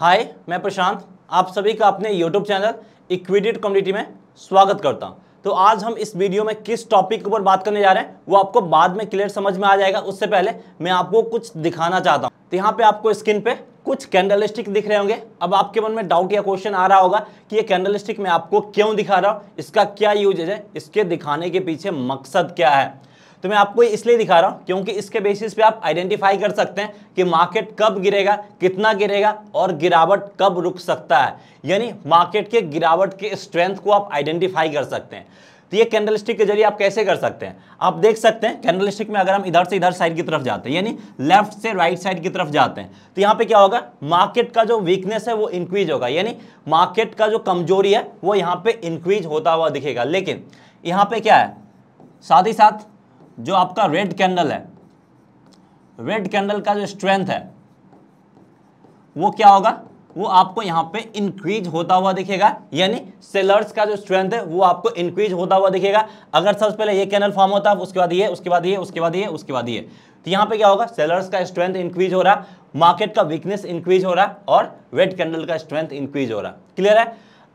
हाय मैं प्रशांत आप सभी का अपने यूट्यूब चैनल इक्विटेड कम्युनिटी में स्वागत करता हूं तो आज हम इस वीडियो में किस टॉपिक के ऊपर बात करने जा रहे हैं वो आपको बाद में क्लियर समझ में आ जाएगा उससे पहले मैं आपको कुछ दिखाना चाहता हूं तो यहाँ पे आपको स्क्रीन पे कुछ कैंडल स्टिक दिख रहे होंगे अब आपके मन में डाउट या क्वेश्चन आ रहा होगा कि ये कैंडल स्टिक मैं आपको क्यों दिखा रहा हूँ इसका क्या यूज है इसके दिखाने के पीछे मकसद क्या है तो मैं आपको इसलिए दिखा रहा हूँ क्योंकि इसके बेसिस पे आप आइडेंटिफाई कर सकते हैं कि मार्केट कब गिरेगा कितना गिरेगा और गिरावट कब रुक सकता है यानी मार्केट के गिरावट के स्ट्रेंथ को आप आइडेंटिफाई कर सकते हैं तो ये कैंडल स्टिक के जरिए आप कैसे कर सकते हैं आप देख सकते हैं कैंडल स्टिक में अगर हम इधर से इधर साइड की तरफ जाते हैं यानी लेफ्ट से राइट साइड की तरफ जाते हैं तो यहाँ पे क्या होगा मार्केट का जो वीकनेस है वो इंक्रीज होगा यानी मार्केट का जो कमजोरी है वो यहाँ पे इंक्रीज होता हुआ दिखेगा लेकिन यहाँ पे क्या है साथ ही साथ जो आपका रेड कैंडल है रेड कैंडल का जो स्ट्रेंथ है वो क्या होगा वो आपको यहाँ पे इंक्रीज होता हुआ दिखेगा यानी सेलर्स का जो स्ट्रेंथ है वो आपको इंक्रीज होता हुआ दिखेगा अगर सबसे पहले ये कैनल फॉर्म होता है उसके बाद ये उसके बाद ये उसके बाद ये उसके बाद ये तो यहाँ पे क्या होगा सेलर्स का स्ट्रेंथ इंक्रीज हो रहा मार्केट का वीकनेस इंक्रीज हो रहा और रेड कैंडल का स्ट्रेंथ इंक्रीज हो रहा क्लियर है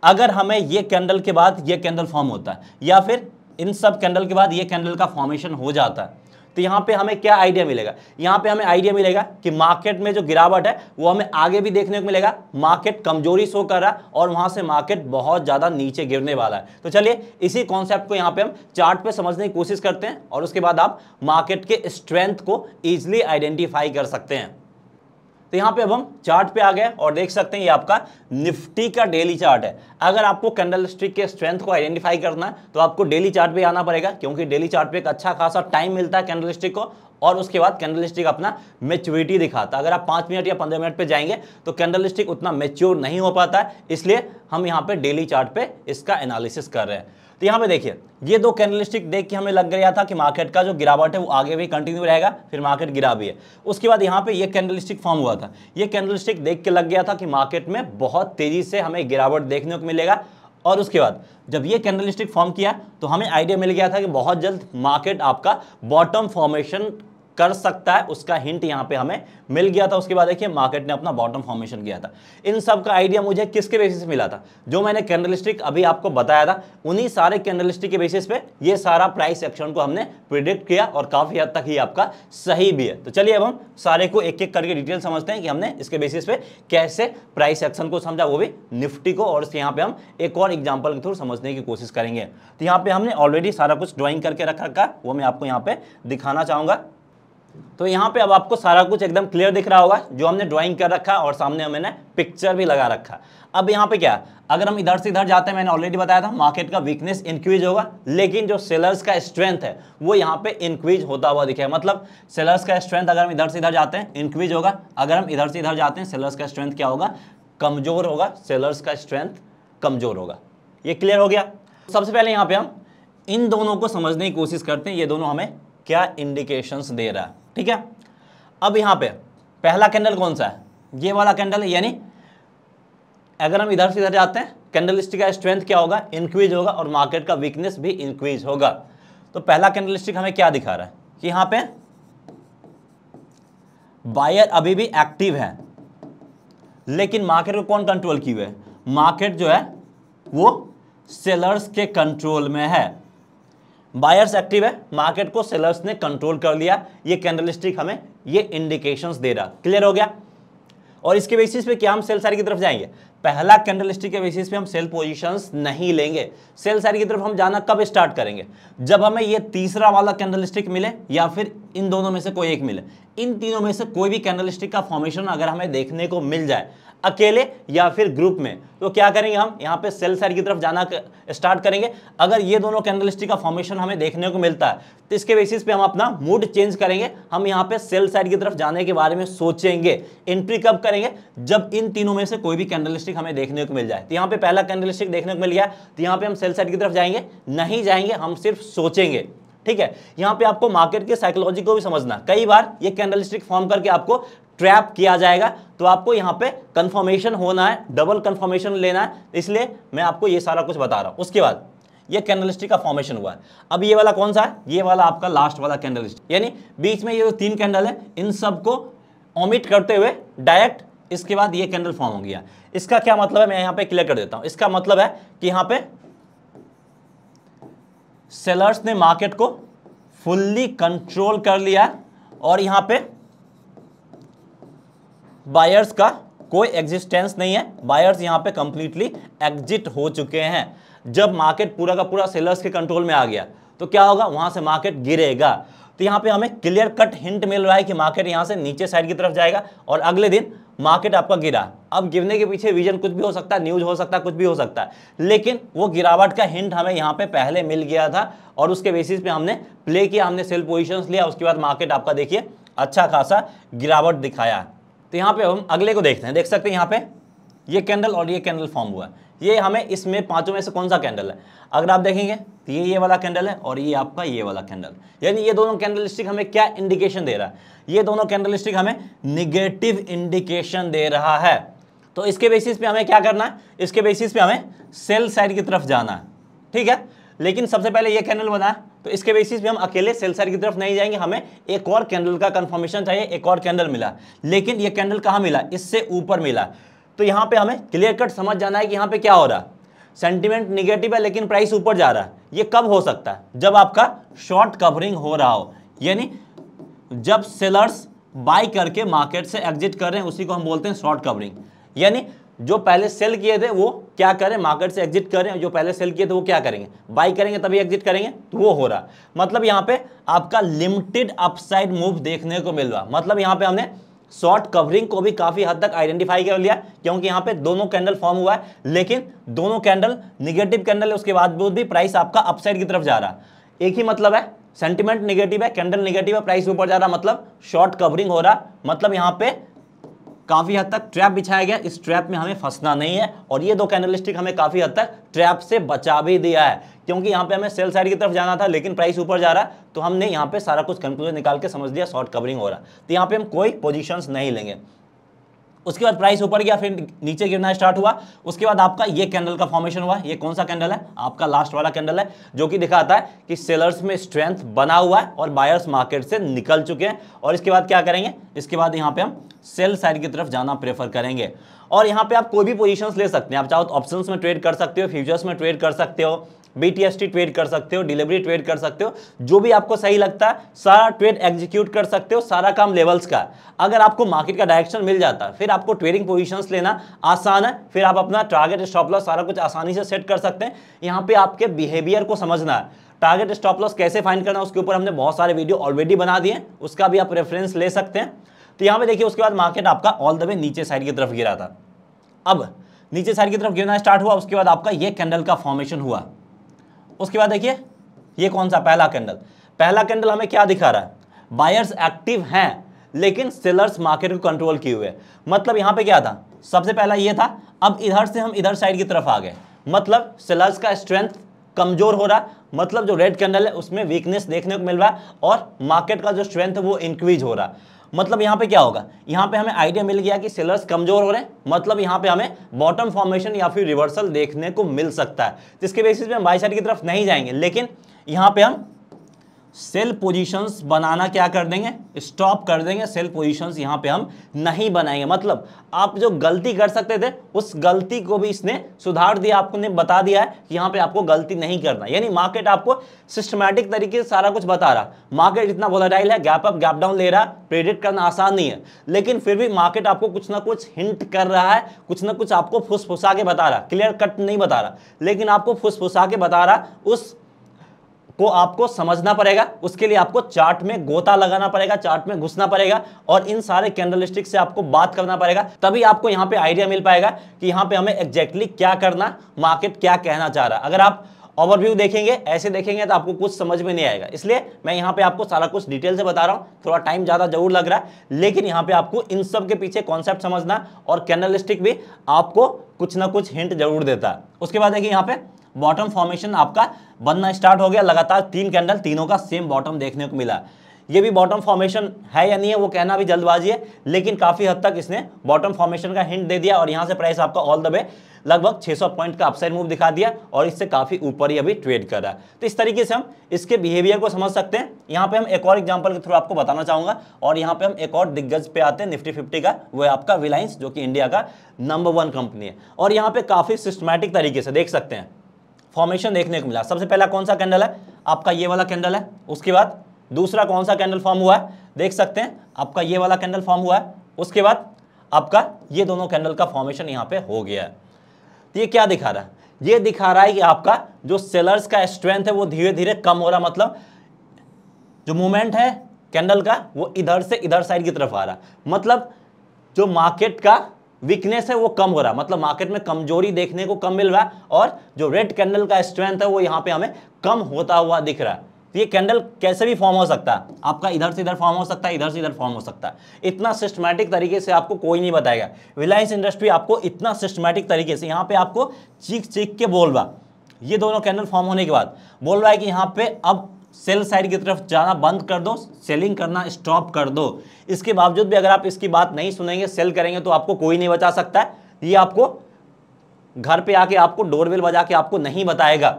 अगर हमें ये कैंडल के बाद ये कैंडल फॉर्म होता है या फिर इन सब कैंडल के बाद ये कैंडल का फॉर्मेशन हो जाता है तो यहाँ पे हमें क्या आइडिया मिलेगा यहाँ पे हमें आइडिया मिलेगा कि मार्केट में जो गिरावट है वो हमें आगे भी देखने को मिलेगा मार्केट कमजोरी शो कर रहा है और वहाँ से मार्केट बहुत ज़्यादा नीचे गिरने वाला है तो चलिए इसी कॉन्सेप्ट को यहाँ पे हम चार्ट पे समझने की कोशिश करते हैं और उसके बाद आप मार्केट के स्ट्रेंथ को ईजिली आइडेंटिफाई कर सकते हैं तो यहाँ पे अब हम चार्ट पे आ गए और देख सकते हैं ये आपका निफ्टी का डेली चार्ट है अगर आपको कैंडल स्टिक के स्ट्रेंथ को आइडेंटिफाई करना है तो आपको डेली चार्ट पे आना पड़ेगा क्योंकि डेली चार्ट पे एक अच्छा खासा टाइम मिलता है कैंडल स्टिक को और उसके बाद कैंडल स्टिक अपना मेच्योरिटी दिखाता है अगर आप पाँच मिनट या पंद्रह मिनट पे जाएंगे तो कैंडल स्टिक उतना मेच्योर नहीं हो पाता है इसलिए हम यहाँ पे डेली चार्ट पे इसका एनालिसिस कर रहे हैं तो यहाँ पे देखिए ये दो कैनलिस्टिक देख के हमें लग गया था कि मार्केट का जो गिरावट है वो आगे भी कंटिन्यू रहेगा फिर मार्केट गिरा भी है उसके बाद यहाँ पे ये कैनलिस्टिक फॉर्म हुआ था ये कैनलिस्टिक देख के लग गया था कि मार्केट में बहुत तेज़ी से हमें गिरावट देखने को मिलेगा और उसके बाद जब ये कैनलिस्टिक फॉर्म किया तो हमें आइडिया मिल गया था कि बहुत जल्द मार्केट आपका बॉटम फॉर्मेशन कर सकता है उसका हिंट यहाँ पे हमें मिल गया था उसके बाद देखिए मार्केट ने अपना बॉटम फॉर्मेशन किया था इन सब का आइडिया मुझे किसके बेसिस मिला था जो मैंने कैंडलिस्टिक अभी आपको बताया था उन्हीं सारे कैंडलिस्टिक के बेसिस पे ये सारा प्राइस एक्शन को हमने प्रिडिक्ट किया और काफ़ी हद तक ही आपका सही भी है तो चलिए अब हम सारे को एक एक करके डिटेल समझते हैं कि हमने इसके बेसिस पे कैसे प्राइस एक्शन को समझा वो भी निफ्टी को और यहाँ पे हम एक और एग्जाम्पल के थ्रू समझने की कोशिश करेंगे तो यहाँ पे हमने ऑलरेडी सारा कुछ ड्रॉइंग करके रख रखा वो मैं आपको यहाँ पे दिखाना चाहूँगा तो यहाँ पे अब आपको सारा कुछ एकदम क्लियर दिख रहा होगा जो हमने ड्राइंग कर रखा और सामने हमने पिक्चर भी लगा रखा अब यहाँ पे क्या अगर हम इधर से इधर जाते हैं मैंने ऑलरेडी बताया था मार्केट का वीकनेस इंक्रीज होगा लेकिन जो सेलर्स का स्ट्रेंथ है वो यहाँ पे इंक्रीज होता हुआ दिखे मतलब सेलर्स का स्ट्रेंथ अगर हम इधर से इधर जाते हैं इंक्रीज होगा अगर हम इधर से इधर जाते हैं सेलर्स का स्ट्रेंथ क्या होगा कमजोर होगा सेलर्स का स्ट्रेंथ कमजोर होगा ये क्लियर हो गया सबसे पहले यहाँ पे हम इन दोनों को समझने की कोशिश करते हैं ये दोनों हमें क्या इंडिकेशंस दे रहा है ठीक है अब यहां पे पहला कैंडल कौन सा है ये वाला कैंडल यानी अगर हम इधर से इधर जाते हैं कैंडल स्टिक का स्ट्रेंथ क्या होगा इंक्रीज होगा और मार्केट का वीकनेस भी इंक्रीज होगा तो पहला कैंडल स्टिक हमें क्या दिखा रहा है कि यहां पे बायर अभी भी एक्टिव है लेकिन मार्केट को कौन कंट्रोल किए हुए मार्केट जो है वो सेलर्स के कंट्रोल में है बायर्स एक्टिव है मार्केट को सेलर्स ने कंट्रोल कर लिया ये कैंडलिस्टिक हमें ये इंडिकेशंस दे रहा क्लियर हो गया और इसके बेसिस पे क्या हम सेल साइड की तरफ जाएंगे पहला कैंडल स्टिक के बेसिस पे हम सेल पोजीशंस नहीं लेंगे सेल साइड की तरफ हम जाना कब स्टार्ट करेंगे जब हमें ये तीसरा वाला कैंडल स्टिक मिले या फिर इन दोनों में से कोई एक मिले इन तीनों में से कोई भी कैंडल स्टिक का फॉर्मेशन अगर हमें देखने को मिल जाए अकेले या फिर ग्रुप में तो क्या करेंगे हम यहाँ पे सेल साइड की तरफ जाना स्टार्ट करेंगे अगर ये दोनों कैंडल स्टिक का फॉर्मेशन हमें देखने को मिलता है तो इसके बेसिस पे हम अपना मूड चेंज करेंगे हम यहाँ पे सेल साइड की तरफ जाने के बारे में सोचेंगे एंट्री कब करेंगे जब इन तीनों में से कोई भी कैंडल कैंडलस्टिक हमें देखने को मिल जाए तो यहाँ पे पहला कैंडलस्टिक देखने को मिल गया तो यहाँ पे हम सेल साइड की तरफ जाएंगे नहीं जाएंगे हम सिर्फ सोचेंगे ठीक है यहाँ पे आपको मार्केट के साइकोलॉजी को भी समझना कई बार ये कैंडलस्टिक फॉर्म करके आपको ट्रैप किया जाएगा तो आपको यहाँ पे कन्फर्मेशन होना है डबल कन्फर्मेशन लेना है इसलिए मैं आपको ये सारा कुछ बता रहा हूँ उसके बाद ये कैंडलस्टिक का फॉर्मेशन हुआ है अब ये वाला कौन सा है ये वाला आपका लास्ट वाला कैंडलिस्टिक यानी बीच में ये जो तीन कैंडल है इन सबको ओमिट करते हुए डायरेक्ट इसके बाद ये कैंडल फॉर्म हो गया इसका क्या मतलब है मैं यहां पे क्लियर कर देता हूं इसका मतलब है कि यहां पे सेलर्स ने मार्केट को फुल्ली कंट्रोल कर लिया और यहां पे बायर्स का कोई एग्जिस्टेंस नहीं है बायर्स यहां पे कंप्लीटली एग्जिट हो चुके हैं जब मार्केट पूरा का पूरा सेलर्स के कंट्रोल में आ गया तो क्या होगा वहां से मार्केट गिरेगा तो यहाँ पे हमें क्लियर कट हिंट मिल रहा है कि मार्केट यहाँ से नीचे साइड की तरफ जाएगा और अगले दिन मार्केट आपका गिरा अब गिरने के पीछे रीजन कुछ भी हो सकता है न्यूज हो सकता है कुछ भी हो सकता है लेकिन वो गिरावट का हिंट हमें यहाँ पे पहले मिल गया था और उसके बेसिस पे हमने प्ले किया हमने सेल पोजिशन लिया उसके बाद मार्केट आपका देखिए अच्छा खासा गिरावट दिखाया तो यहाँ पे हम अगले को देखते हैं देख सकते हैं यहाँ पे ये कैंडल और ये कैंडल फॉर्म हुआ है ये हमें इसमें पांचों में से कौन सा कैंडल है अगर आप देखेंगे तो ये ये वाला कैंडल है और ये आपका ये वाला कैंडल यानी ये दोनों कैंडल स्टिक हमें क्या इंडिकेशन दे रहा है ये दोनों कैंडल स्टिक हमें निगेटिव इंडिकेशन दे रहा है तो इसके बेसिस पे हमें क्या करना है इसके बेसिस पे हमें सेल साइड की तरफ जाना है ठीक है लेकिन सबसे पहले ये कैंडल बना तो इसके बेसिस पे हम अकेले सेल साइड की तरफ नहीं जाएंगे हमें एक और कैंडल का कंफर्मेशन चाहिए एक और कैंडल मिला लेकिन ये कैंडल कहाँ मिला इससे ऊपर मिला तो यहाँ पे हमें क्लियर कट समझ जाना है कि यहाँ पे क्या हो रहा है सेंटिमेंट निगेटिव है लेकिन प्राइस ऊपर जा रहा है ये कब हो सकता है जब आपका शॉर्ट कवरिंग हो रहा हो यानी जब सेलर्स बाई करके मार्केट से एग्जिट कर रहे हैं उसी को हम बोलते हैं शॉर्ट कवरिंग यानी जो पहले सेल किए थे वो क्या करें मार्केट से एग्जिट करें जो पहले सेल किए थे वो क्या करेंगे बाई करेंगे तभी एग्जिट करेंगे तो वो हो रहा मतलब यहाँ पे आपका लिमिटेड अपसाइड मूव देखने को मिल रहा मतलब यहाँ पे हमने शॉर्ट कवरिंग को भी काफ़ी हद तक आइडेंटिफाई कर लिया क्योंकि यहां पे दोनों कैंडल फॉर्म हुआ है लेकिन दोनों कैंडल निगेटिव कैंडल है उसके बाद भी प्राइस आपका अपसाइड की तरफ जा रहा है एक ही मतलब है सेंटिमेंट निगेटिव है कैंडल निगेटिव है प्राइस ऊपर जा रहा मतलब शॉर्ट कवरिंग हो रहा मतलब यहां पे काफ़ी हद तक ट्रैप बिछाया गया इस ट्रैप में हमें फंसना नहीं है और ये दो कैनलिस्टिक हमें काफ़ी हद तक ट्रैप से बचा भी दिया है क्योंकि यहाँ पे हमें सेल साइड की तरफ जाना था लेकिन प्राइस ऊपर जा रहा है तो हमने यहाँ पे सारा कुछ कंक्लूजन निकाल के समझ लिया शॉर्ट कवरिंग हो रहा है तो यहाँ पे हम कोई पोजीशंस नहीं लेंगे उसके बाद प्राइस ऊपर गया फिर नीचे गिरना स्टार्ट हुआ उसके बाद आपका ये कैंडल का फॉर्मेशन हुआ ये कौन सा कैंडल है आपका लास्ट वाला कैंडल है जो कि दिखाता है कि सेलर्स में स्ट्रेंथ बना हुआ है और बायर्स मार्केट से निकल चुके हैं और इसके बाद क्या करेंगे इसके बाद यहाँ पे हम सेल साइड की तरफ जाना प्रेफर करेंगे और यहाँ पे आप कोई भी पोजीशंस ले सकते हैं आप चाहो तो ऑप्शंस में ट्रेड कर सकते हो फ्यूचर्स में ट्रेड कर सकते हो बीटीएसटी ट्रेड कर सकते हो डिलीवरी ट्रेड कर सकते हो जो भी आपको सही लगता है सारा ट्रेड एग्जीक्यूट कर सकते हो सारा काम लेवल्स का अगर आपको मार्केट का डायरेक्शन मिल जाता फिर आपको ट्रेडिंग पोजिशन लेना आसान है फिर आप अपना टारगेट स्टॉप लॉस सारा कुछ आसानी से सेट कर सकते हैं यहाँ पे आपके बिहेवियर को समझना है टारगेट स्टॉप लॉस कैसे फाइंड करना उसके ऊपर हमने बहुत सारे वीडियो ऑलरेडी बना दिए उसका भी आप रेफरेंस ले सकते हैं तो यहाँ पे देखिए उसके बाद मार्केट आपका ऑल द वे नीचे साइड की तरफ गिरा था अब नीचे साइड की तरफ गिरना स्टार्ट हुआ उसके बाद आपका ये कैंडल का फॉर्मेशन हुआ उसके बाद देखिए ये कौन सा पहला कैंडल पहला कैंडल हमें क्या दिखा रहा है बायर्स एक्टिव हैं लेकिन सेलर्स मार्केट को कंट्रोल किए हुए मतलब यहाँ पे क्या था सबसे पहला ये था अब इधर से हम इधर साइड की तरफ आ गए मतलब सेलर्स का स्ट्रेंथ कमजोर हो रहा मतलब जो रेड कैंडल है उसमें वीकनेस देखने को मिल रहा है और मार्केट का जो स्ट्रेंथ है वो इंक्रीज हो रहा मतलब यहाँ पे क्या होगा यहाँ पे हमें आइडिया मिल गया कि सेलर्स कमजोर हो रहे हैं मतलब यहाँ पे हमें बॉटम फॉर्मेशन या फिर रिवर्सल देखने को मिल सकता है जिसके बेसिस पे हम बाई साइड की तरफ नहीं जाएंगे लेकिन यहाँ पे हम सेल पोजीशंस बनाना क्या कर देंगे स्टॉप कर देंगे सेल पोजीशंस यहाँ पे हम नहीं बनाएंगे मतलब आप जो गलती कर सकते थे उस गलती को भी इसने सुधार दिया आपको ने बता दिया है कि यहाँ पे आपको गलती नहीं करना यानी मार्केट आपको सिस्टमैटिक तरीके से सारा कुछ बता रहा मार्केट इतना वोलाटाइल है गैप अप गैप डाउन ले रहा प्रेडिक्ट करना आसान नहीं है लेकिन फिर भी मार्केट आपको कुछ ना कुछ हिंट कर रहा है कुछ ना कुछ आपको फुसफुसा के बता रहा क्लियर कट नहीं बता रहा लेकिन आपको फुसफुसा के बता रहा उस को आपको समझना पड़ेगा उसके लिए आपको चार्ट में गोता लगाना पड़ेगा चार्ट में घुसना पड़ेगा और इन सारे कैंडल से आपको बात करना पड़ेगा तभी आपको यहाँ पे आइडिया मिल पाएगा कि यहाँ पे हमें एग्जैक्टली क्या करना मार्केट क्या कहना चाह रहा है अगर आप ओवरव्यू देखेंगे ऐसे देखेंगे तो आपको कुछ समझ में नहीं आएगा इसलिए मैं यहाँ पे आपको सारा कुछ डिटेल से बता रहा हूँ थोड़ा टाइम ज़्यादा जरूर लग रहा है लेकिन यहाँ पे आपको इन सब के पीछे कॉन्सेप्ट समझना और कैनलिस्टिक भी आपको कुछ ना कुछ हिंट जरूर देता है उसके बाद देखिए यहाँ पे बॉटम फॉर्मेशन आपका बनना स्टार्ट हो गया लगातार तीन कैंडल तीनों का सेम बॉटम देखने को मिला ये भी बॉटम फॉर्मेशन है या नहीं है वो कहना भी जल्दबाजी है लेकिन काफ़ी हद तक इसने बॉटम फॉर्मेशन का हिंट दे दिया और यहाँ से प्राइस आपका ऑल द वे लगभग 600 पॉइंट का अपसाइड मूव दिखा दिया और इससे काफ़ी ऊपर ही अभी ट्रेड कर रहा है तो इस तरीके से हम इसके बिहेवियर को समझ सकते हैं यहाँ पे हम एक और एग्जांपल के थ्रू आपको बताना चाहूँगा और यहाँ पे हम एक और दिग्गज पे आते हैं निफ्टी फिफ्टी का वो है आपका रिलायंस जो कि इंडिया का नंबर वन कंपनी है और यहाँ पे काफ़ी सिस्टमैटिक तरीके से देख सकते हैं फॉर्मेशन देखने को मिला सबसे पहला कौन सा कैंडल है आपका ये वाला कैंडल है उसके बाद दूसरा कौन सा कैंडल फॉर्म हुआ है देख सकते हैं आपका ये वाला कैंडल फॉर्म हुआ है उसके बाद आपका ये दोनों कैंडल का फॉर्मेशन यहाँ पे हो गया है तो ये क्या दिखा रहा है ये दिखा रहा है कि आपका जो सेलर्स का स्ट्रेंथ है वो धीरे धीरे कम हो रहा मतलब जो मूवमेंट है कैंडल का वो इधर से इधर साइड की तरफ आ रहा मतलब जो मार्केट का वीकनेस है वो कम हो रहा है मतलब मार्केट में कमजोरी देखने को कम मिल रहा है और जो रेड कैंडल का स्ट्रेंथ है वो यहाँ पे हमें कम होता हुआ दिख रहा है तो ये कैंडल कैसे भी फॉर्म हो सकता है आपका इधर से इधर फॉर्म हो सकता है इधर से इधर फॉर्म हो सकता है इतना सिस्टमैटिक तरीके से आपको कोई नहीं बताएगा रिलायंस इंडस्ट्री आपको इतना सिस्टमैटिक तरीके से यहाँ पे आपको चीख चीख के बोल रहा ये दोनों कैंडल फॉर्म होने के बाद बोल रहा है कि यहाँ पे अब सेल साइड की तरफ जाना बंद कर दो सेलिंग करना स्टॉप कर दो इसके बावजूद भी अगर आप इसकी बात नहीं सुनेंगे सेल करेंगे तो आपको कोई नहीं बचा सकता है ये आपको घर पे आके आपको डोरवेल बजा के आपको नहीं बताएगा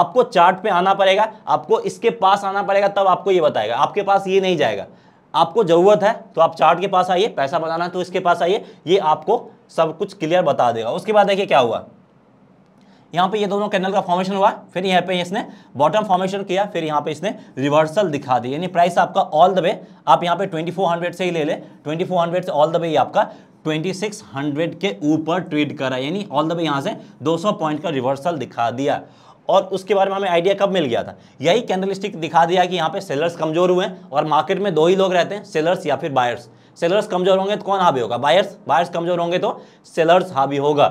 आपको चार्ट पे आना पड़ेगा आपको इसके पास आना पड़ेगा तब आपको ये बताएगा आपके पास ये नहीं जाएगा आपको ज़रूरत है तो आप चार्ट के पास आइए पैसा बनाना तो इसके पास आइए ये आपको सब कुछ क्लियर बता देगा उसके बाद देखिए क्या हुआ यहाँ पे ये दोनों कैनल का फॉर्मेशन हुआ फिर यहाँ पे इसने बॉटम फॉर्मेशन किया फिर यहाँ पे इसने रिवर्सल दिखा दी यानी प्राइस आपका ऑल द वे आप यहाँ पे 2400 से ही ले ले 2400 से ऑल द वे आपका 2600 के ऊपर ट्रेड करा यानी ऑल द वे यहाँ से 200 पॉइंट का रिवर्सल दिखा दिया और उसके बारे में हमें आइडिया कब मिल गया था यही कैंडलस्टिक दिखा दिया कि यहाँ पे सेलर्स कमजोर हुए और मार्केट में दो ही लोग रहते हैं सेलर्स या फिर बायर्स सेलर्स कमजोर होंगे तो कौन हावी होगा बायर्स बायर्स कमजोर होंगे तो सेलर्स हावी होगा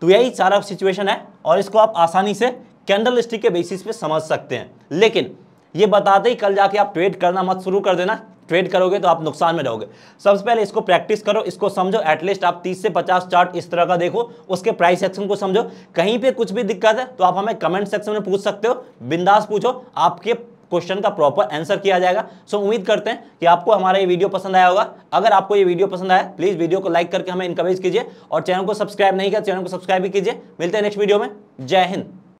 तो यही सारा सिचुएशन है और इसको आप आसानी से कैंडल स्टिक के बेसिस पे समझ सकते हैं लेकिन ये बताते ही कल जाके आप ट्रेड करना मत शुरू कर देना ट्रेड करोगे तो आप नुकसान में रहोगे सबसे पहले इसको प्रैक्टिस करो इसको समझो एटलीस्ट आप 30 से 50 चार्ट इस तरह का देखो उसके प्राइस एक्शन को समझो कहीं पे कुछ भी दिक्कत है तो आप हमें कमेंट सेक्शन में पूछ सकते हो बिंदास पूछो आपके क्वेश्चन का प्रॉपर आंसर किया जाएगा सो so, उम्मीद करते हैं कि आपको हमारा ये वीडियो पसंद आया होगा अगर आपको ये वीडियो पसंद आया प्लीज़ वीडियो को लाइक करके हमें इनकरेज कीजिए और चैनल को सब्सक्राइब नहीं किया चैनल को सब्सक्राइब भी कीजिए मिलते हैं नेक्स्ट वीडियो में जय हिंद